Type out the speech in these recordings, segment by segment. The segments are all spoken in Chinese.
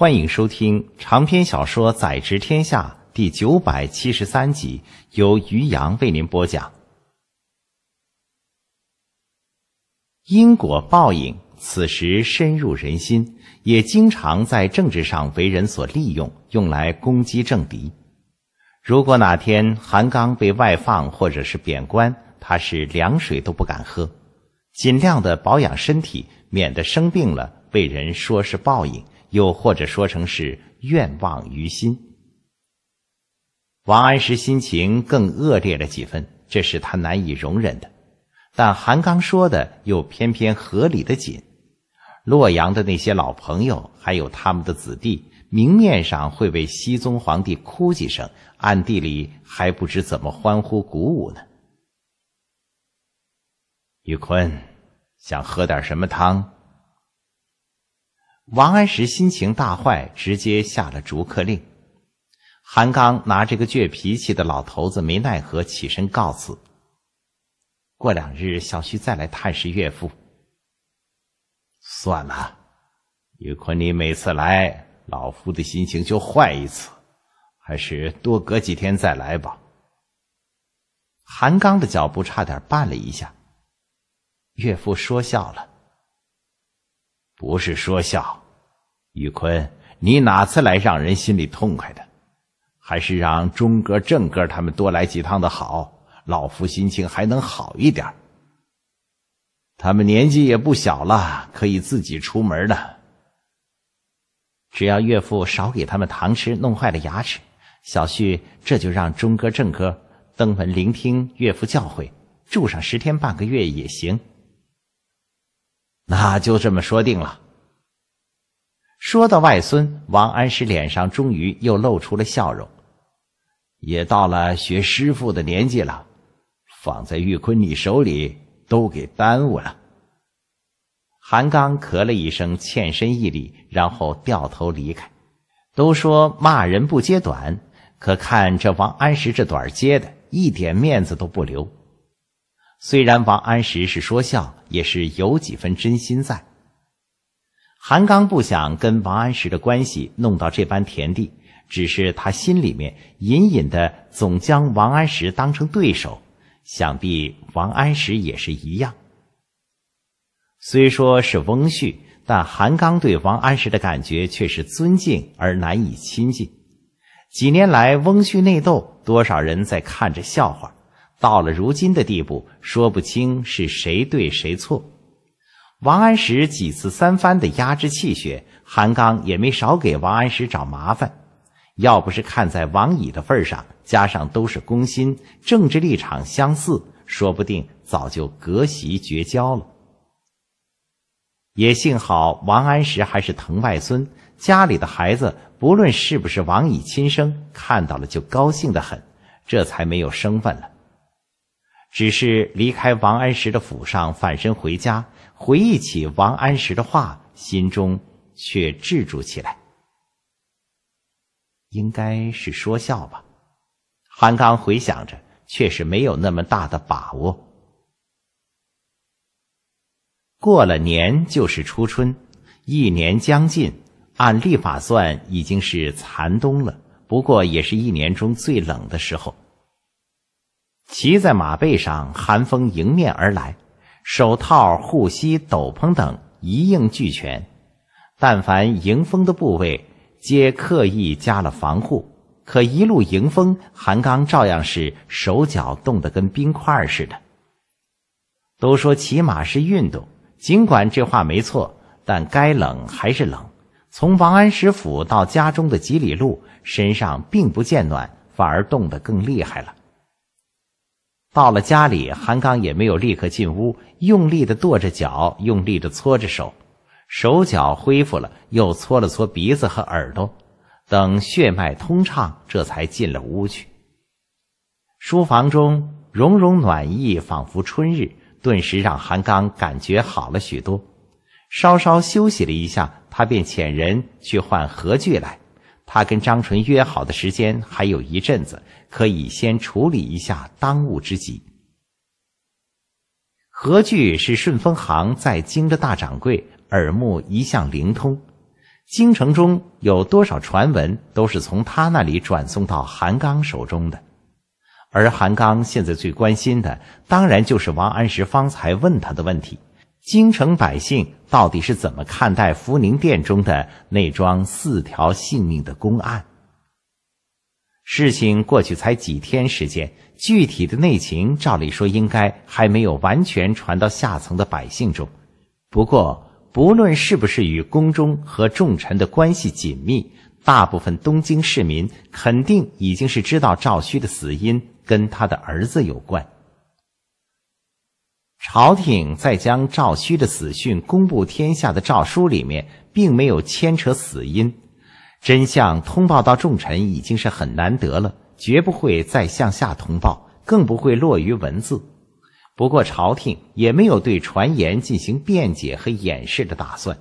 欢迎收听长篇小说《宰执天下》第九百七十三集，由于洋为您播讲。因果报应，此时深入人心，也经常在政治上为人所利用，用来攻击政敌。如果哪天韩刚被外放或者是贬官，他是凉水都不敢喝，尽量的保养身体，免得生病了被人说是报应。又或者说成是愿望于心，王安石心情更恶劣了几分，这是他难以容忍的。但韩刚说的又偏偏合理的紧，洛阳的那些老朋友还有他们的子弟，明面上会为熙宗皇帝哭几声，暗地里还不知怎么欢呼鼓舞呢。宇坤，想喝点什么汤？王安石心情大坏，直接下了逐客令。韩刚拿这个倔脾气的老头子没奈何，起身告辞。过两日，小婿再来探视岳父。算了，玉坤，你每次来，老夫的心情就坏一次，还是多隔几天再来吧。韩刚的脚步差点绊了一下。岳父说笑了，不是说笑。宇坤，你哪次来让人心里痛快的？还是让忠哥、正哥他们多来几趟的好，老夫心情还能好一点。他们年纪也不小了，可以自己出门了。只要岳父少给他们糖吃，弄坏了牙齿。小旭这就让忠哥、正哥登门聆听岳父教诲，住上十天半个月也行。那就这么说定了。说到外孙王安石脸上终于又露出了笑容，也到了学师傅的年纪了，放在玉坤你手里都给耽误了。韩刚咳了一声，欠身一礼，然后掉头离开。都说骂人不揭短，可看这王安石这短接的一点面子都不留。虽然王安石是说笑，也是有几分真心在。韩刚不想跟王安石的关系弄到这般田地，只是他心里面隐隐的总将王安石当成对手，想必王安石也是一样。虽说是翁婿，但韩刚对王安石的感觉却是尊敬而难以亲近。几年来翁婿内斗，多少人在看着笑话，到了如今的地步，说不清是谁对谁错。王安石几次三番的压制气血，韩刚也没少给王安石找麻烦。要不是看在王乙的份上，加上都是攻心，政治立场相似，说不定早就隔席绝交了。也幸好王安石还是疼外孙，家里的孩子不论是不是王乙亲生，看到了就高兴得很，这才没有生分了。只是离开王安石的府上，返身回家，回忆起王安石的话，心中却滞住起来。应该是说笑吧？韩刚回想着，却是没有那么大的把握。过了年就是初春，一年将近，按历法算已经是残冬了。不过也是一年中最冷的时候。骑在马背上，寒风迎面而来，手套、护膝、斗篷等一应俱全，但凡迎风的部位，皆刻意加了防护。可一路迎风，韩刚照样是手脚冻得跟冰块似的。都说骑马是运动，尽管这话没错，但该冷还是冷。从王安石府到家中的几里路，身上并不见暖，反而冻得更厉害了。到了家里，韩刚也没有立刻进屋，用力地跺着脚，用力地搓着手，手脚恢复了，又搓了搓鼻子和耳朵，等血脉通畅，这才进了屋去。书房中融融暖意，仿佛春日，顿时让韩刚感觉好了许多。稍稍休息了一下，他便遣人去换合具来。他跟张纯约好的时间还有一阵子，可以先处理一下当务之急。何惧是顺风行在京的大掌柜，耳目一向灵通，京城中有多少传闻，都是从他那里转送到韩刚手中的。而韩刚现在最关心的，当然就是王安石方才问他的问题。京城百姓到底是怎么看待福宁殿中的那桩四条性命的公案？事情过去才几天时间，具体的内情照理说应该还没有完全传到下层的百姓中。不过，不论是不是与宫中和重臣的关系紧密，大部分东京市民肯定已经是知道赵旭的死因跟他的儿子有关。朝廷在将赵顼的死讯公布天下的诏书里面，并没有牵扯死因，真相通报到重臣已经是很难得了，绝不会再向下通报，更不会落于文字。不过，朝廷也没有对传言进行辩解和掩饰的打算。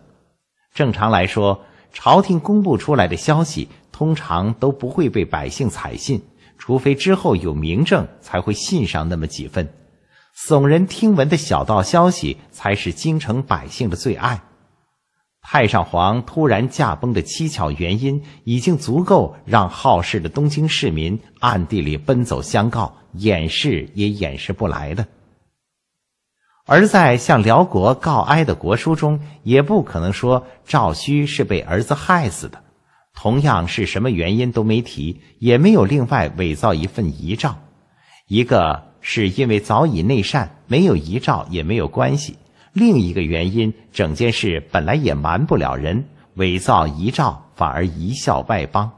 正常来说，朝廷公布出来的消息，通常都不会被百姓采信，除非之后有明证，才会信上那么几份。耸人听闻的小道消息才是京城百姓的最爱。太上皇突然驾崩的蹊跷原因，已经足够让好事的东京市民暗地里奔走相告，掩饰也掩饰不来的。而在向辽国告哀的国书中，也不可能说赵顼是被儿子害死的，同样是什么原因都没提，也没有另外伪造一份遗诏，一个。是因为早已内善，没有遗诏也没有关系。另一个原因，整件事本来也瞒不了人，伪造遗诏反而贻笑外邦。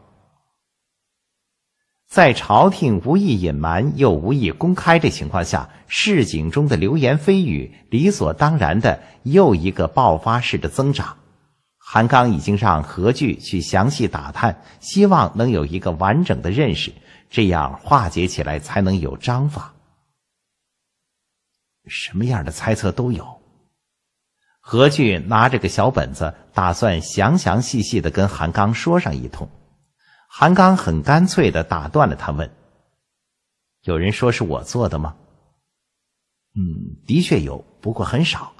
在朝廷无意隐瞒又无意公开的情况下，市井中的流言蜚语理所当然的又一个爆发式的增长。韩刚已经让何惧去详细打探，希望能有一个完整的认识，这样化解起来才能有章法。什么样的猜测都有。何俊拿着个小本子，打算详详细细的跟韩刚说上一通。韩刚很干脆的打断了他，问：“有人说是我做的吗？”“嗯，的确有，不过很少，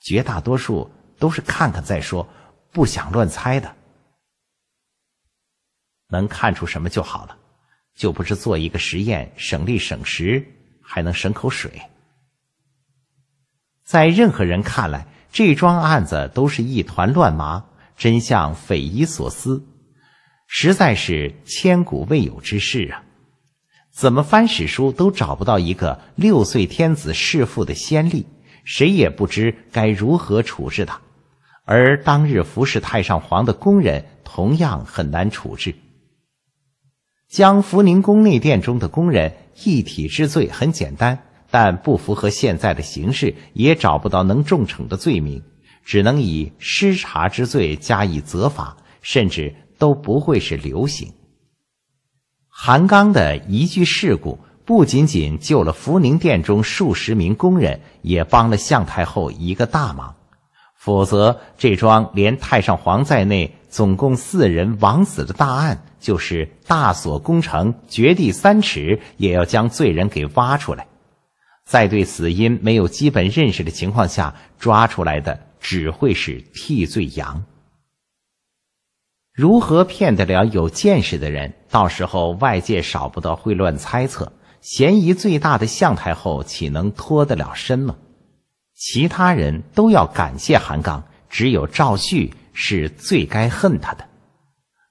绝大多数都是看看再说，不想乱猜的。能看出什么就好了，就不是做一个实验，省力省时，还能省口水。”在任何人看来，这桩案子都是一团乱麻，真相匪夷所思，实在是千古未有之事啊！怎么翻史书都找不到一个六岁天子弑父的先例，谁也不知该如何处置他。而当日服侍太上皇的工人同样很难处置。将福宁宫内殿中的工人一体之罪，很简单。但不符合现在的形势，也找不到能重惩的罪名，只能以失察之罪加以责罚，甚至都不会是流刑。韩刚的一句事故，不仅仅救了福宁殿中数十名工人，也帮了向太后一个大忙。否则，这桩连太上皇在内总共四人枉死的大案，就是大锁工程掘地三尺，也要将罪人给挖出来。在对死因没有基本认识的情况下抓出来的，只会是替罪羊。如何骗得了有见识的人？到时候外界少不得会乱猜测，嫌疑最大的向太后岂能脱得了身吗？其他人都要感谢韩刚，只有赵旭是最该恨他的。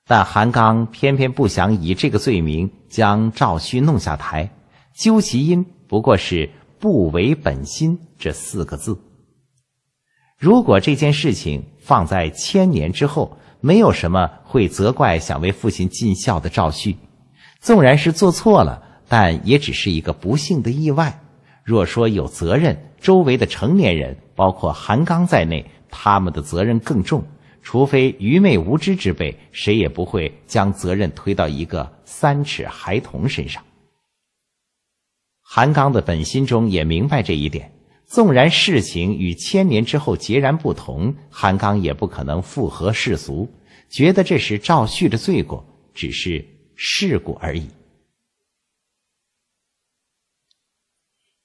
但韩刚偏偏不想以这个罪名将赵旭弄下台，究其因，不过是。不为本心这四个字。如果这件事情放在千年之后，没有什么会责怪想为父亲尽孝的赵旭。纵然是做错了，但也只是一个不幸的意外。若说有责任，周围的成年人，包括韩刚在内，他们的责任更重。除非愚昧无知之辈，谁也不会将责任推到一个三尺孩童身上。韩刚的本心中也明白这一点，纵然事情与千年之后截然不同，韩刚也不可能附和世俗，觉得这是赵旭的罪过，只是事故而已。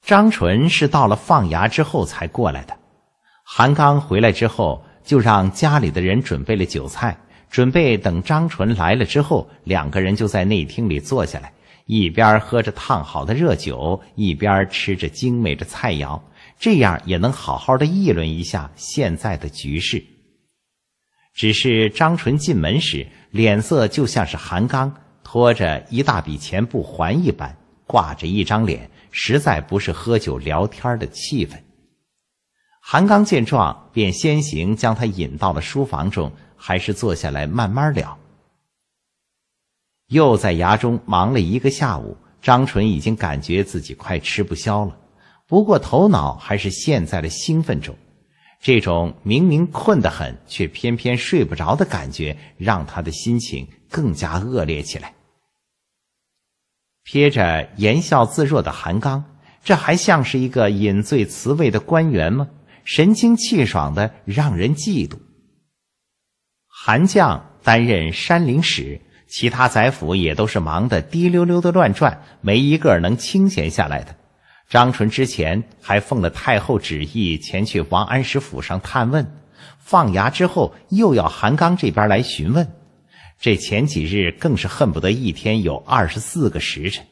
张纯是到了放衙之后才过来的，韩刚回来之后就让家里的人准备了酒菜，准备等张纯来了之后，两个人就在内厅里坐下来。一边喝着烫好的热酒，一边吃着精美的菜肴，这样也能好好的议论一下现在的局势。只是张纯进门时，脸色就像是韩刚拖着一大笔钱不还一般，挂着一张脸，实在不是喝酒聊天的气氛。韩刚见状，便先行将他引到了书房中，还是坐下来慢慢聊。又在衙中忙了一个下午，张纯已经感觉自己快吃不消了。不过头脑还是陷在了兴奋中，这种明明困得很却偏偏睡不着的感觉，让他的心情更加恶劣起来。瞥着言笑自若的韩刚，这还像是一个饮醉辞位的官员吗？神清气爽的，让人嫉妒。韩将担任山陵使。其他宰府也都是忙得滴溜溜的乱转，没一个能清闲下来的。张纯之前还奉了太后旨意前去王安石府上探问，放衙之后又要韩刚这边来询问，这前几日更是恨不得一天有二十四个时辰。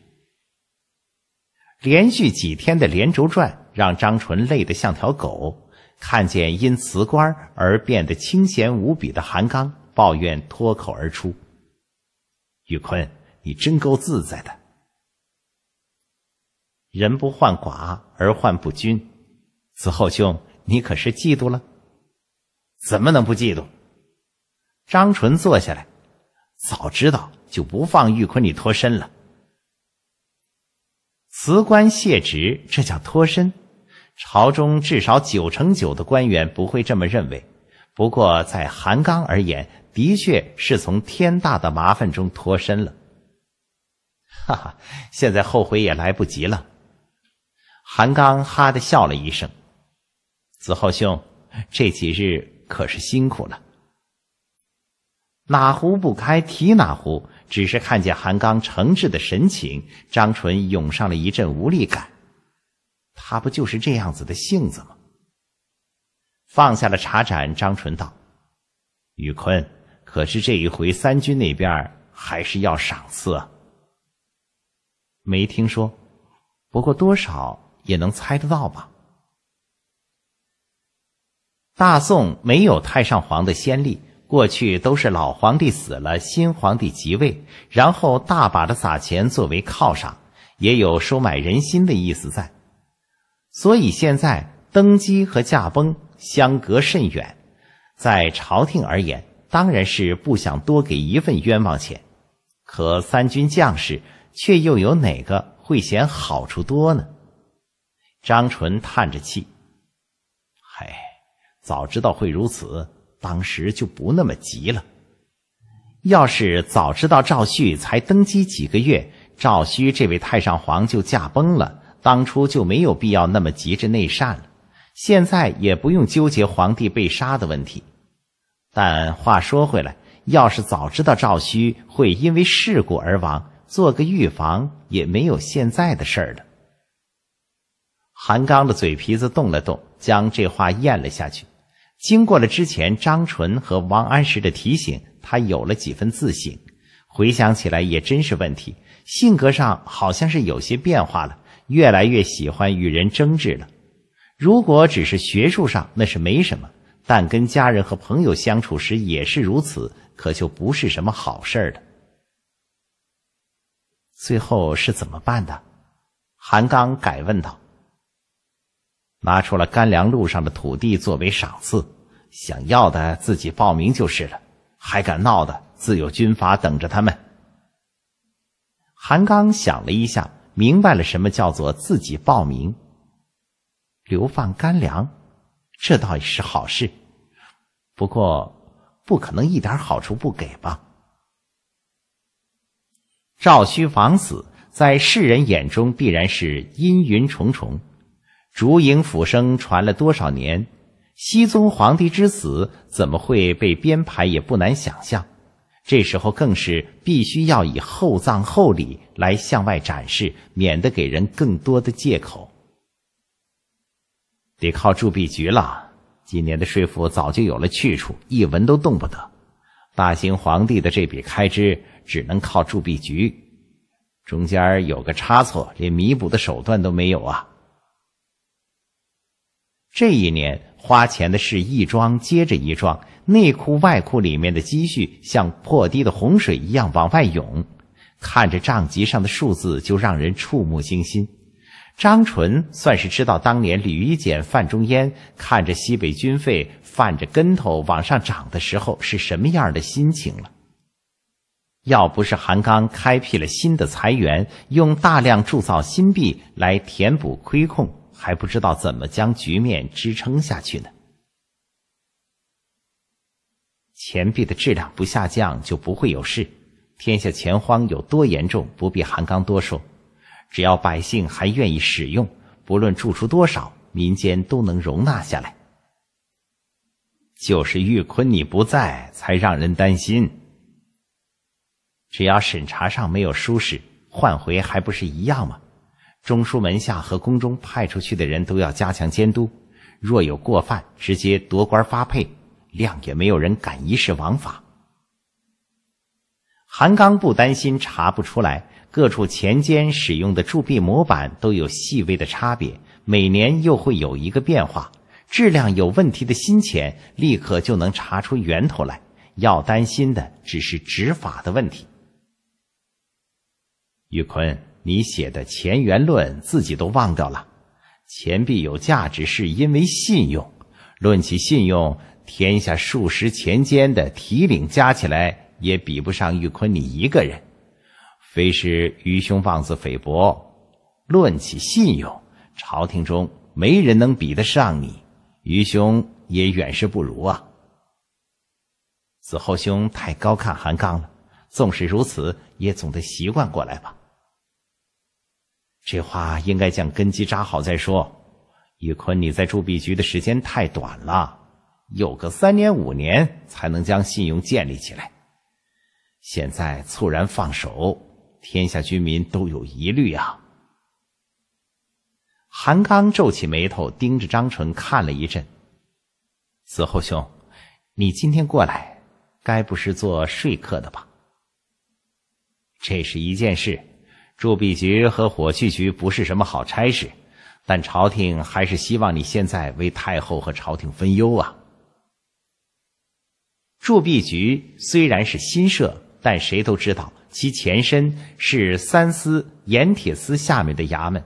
连续几天的连轴转，让张纯累得像条狗。看见因辞官而变得清闲无比的韩刚，抱怨脱口而出。玉坤，你真够自在的。人不患寡而患不均，子厚兄，你可是嫉妒了？怎么能不嫉妒？张纯坐下来，早知道就不放玉坤你脱身了。辞官卸职，这叫脱身。朝中至少九成九的官员不会这么认为。不过，在韩刚而言，的确是从天大的麻烦中脱身了。哈哈，现在后悔也来不及了。韩刚哈的笑了一声：“子厚兄，这几日可是辛苦了。”哪壶不开提哪壶。只是看见韩刚诚挚的神情，张纯涌上了一阵无力感。他不就是这样子的性子吗？放下了茶盏，张纯道：“宇坤，可知这一回三军那边还是要赏赐？没听说，不过多少也能猜得到吧。大宋没有太上皇的先例，过去都是老皇帝死了，新皇帝即位，然后大把的撒钱作为犒赏，也有收买人心的意思在。所以现在登基和驾崩。”相隔甚远，在朝廷而言，当然是不想多给一份冤枉钱；可三军将士却又有哪个会嫌好处多呢？张纯叹着气：“嗨，早知道会如此，当时就不那么急了。要是早知道赵旭才登基几个月，赵顼这位太上皇就驾崩了，当初就没有必要那么急着内善了。”现在也不用纠结皇帝被杀的问题，但话说回来，要是早知道赵顼会因为事故而亡，做个预防也没有现在的事儿了。韩刚的嘴皮子动了动，将这话咽了下去。经过了之前张纯和王安石的提醒，他有了几分自省。回想起来，也真是问题，性格上好像是有些变化了，越来越喜欢与人争执了。如果只是学术上，那是没什么；但跟家人和朋友相处时也是如此，可就不是什么好事儿了。最后是怎么办的？韩刚改问道：“拿出了干粮路上的土地作为赏赐，想要的自己报名就是了。还敢闹的，自有军法等着他们。”韩刚想了一下，明白了什么叫做自己报名。流放干粮，这倒也是好事。不过，不可能一点好处不给吧？赵须房子在世人眼中必然是阴云重重。烛影斧声传了多少年？熙宗皇帝之死怎么会被编排？也不难想象。这时候更是必须要以厚葬厚礼来向外展示，免得给人更多的借口。得靠铸币局了。今年的税赋早就有了去处，一文都动不得。大清皇帝的这笔开支只能靠铸币局，中间有个差错，连弥补的手段都没有啊。这一年花钱的事一桩接着一桩，内库外库里面的积蓄像破堤的洪水一样往外涌，看着账籍上的数字就让人触目惊心。张纯算是知道当年吕夷简、范仲淹看着西北军费翻着跟头往上涨的时候是什么样的心情了。要不是韩刚开辟了新的财源，用大量铸造新币来填补亏空，还不知道怎么将局面支撑下去呢。钱币的质量不下降，就不会有事。天下钱荒有多严重，不必韩刚多说。只要百姓还愿意使用，不论住出多少，民间都能容纳下来。就是玉坤你不在，才让人担心。只要审查上没有疏失，换回还不是一样吗？中书门下和宫中派出去的人都要加强监督，若有过犯，直接夺官发配，谅也没有人敢疑视王法。韩刚不担心查不出来。各处钱监使用的铸币模板都有细微的差别，每年又会有一个变化。质量有问题的新钱，立刻就能查出源头来。要担心的只是执法的问题。玉坤，你写的《钱元论》自己都忘掉了。钱币有价值是因为信用。论起信用，天下数十钱间的提领加起来，也比不上玉坤你一个人。非是愚兄妄自菲薄，论起信用，朝廷中没人能比得上你，愚兄也远是不如啊。子厚兄太高看韩刚了，纵使如此，也总得习惯过来吧。这话应该将根基扎好再说。宇坤，你在铸币局的时间太短了，有个三年五年才能将信用建立起来，现在猝然放手。天下居民都有疑虑啊！韩刚皱起眉头，盯着张纯看了一阵。子厚兄，你今天过来，该不是做说客的吧？这是一件事。铸币局和火器局不是什么好差事，但朝廷还是希望你现在为太后和朝廷分忧啊。铸币局虽然是新设，但谁都知道。其前身是三司盐铁司下面的衙门，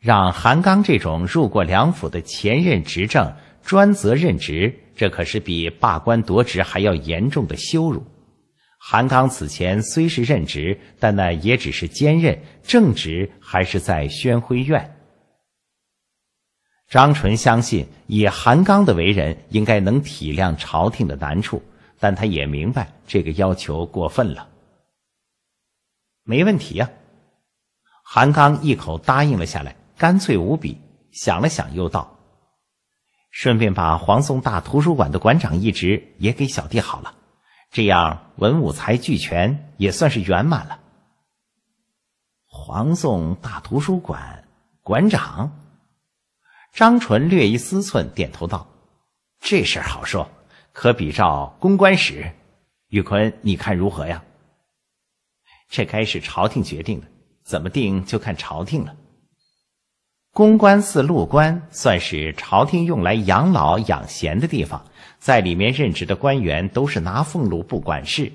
让韩刚这种入过梁府的前任执政专责任职，这可是比罢官夺职还要严重的羞辱。韩刚此前虽是任职，但那也只是兼任，正职还是在宣徽院。张纯相信，以韩刚的为人，应该能体谅朝廷的难处，但他也明白这个要求过分了。没问题呀，韩刚一口答应了下来，干脆无比。想了想，又道：“顺便把黄宋大图书馆的馆长一职也给小弟好了，这样文武才俱全，也算是圆满了。”黄宋大图书馆馆长张纯略一思忖，点头道：“这事儿好说，可比照公关史，玉坤，你看如何呀？”这该是朝廷决定的，怎么定就看朝廷了。公关寺禄官算是朝廷用来养老养闲的地方，在里面任职的官员都是拿俸禄不管事。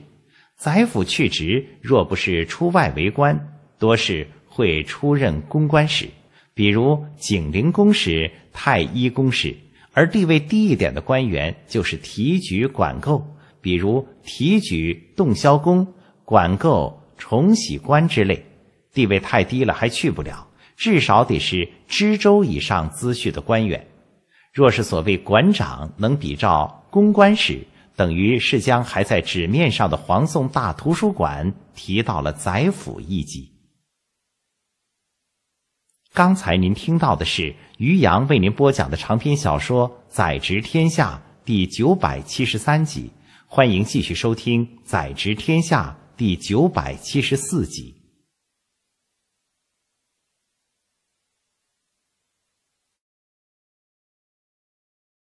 宰府去职，若不是出外为官，多是会出任公关使，比如景陵公使、太医公使；而地位低一点的官员就是提举管够，比如提举洞霄公、管够。重禧官之类，地位太低了，还去不了。至少得是知州以上资序的官员。若是所谓馆长能比照公关使，等于是将还在纸面上的黄宋大图书馆提到了宰府一级。刚才您听到的是于洋为您播讲的长篇小说《宰执天下》第九百七十三集。欢迎继续收听《宰执天下》。第九百七十四集。